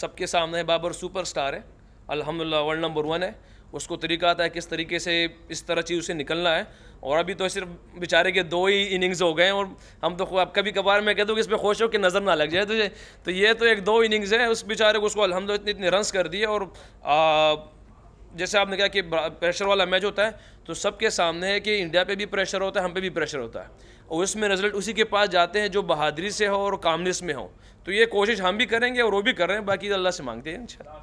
सबके सामने है बाबर स्टार है अलहमदिल्ला वर्ल्ड नंबर वन है उसको तरीका आता है किस तरीके से इस तरह चीज़ से निकलना है और अभी तो सिर्फ बेचारे के दो ही इनिंग्स हो गए और हम तो अब कभी कभार मैं कह दूँ कि इस पर खुश हो कि नज़र ना लग जाए तुझे तो ये तो एक दो इनिंग्स है उस बेचारे को उसको अलहमद इतने इतने रन्स कर दिए और जैसे आपने कहा कि प्रेशर वाला मैच होता है तो सबके सामने है कि इंडिया पे भी प्रेशर होता है हम पे भी प्रेशर होता है और उसमें रिजल्ट उसी के पास जाते हैं जो बहादुरी से हो और कामनेस में हो तो ये कोशिश हम भी करेंगे और वो भी कर रहे हैं बाकी अल्लाह से मांगते हैं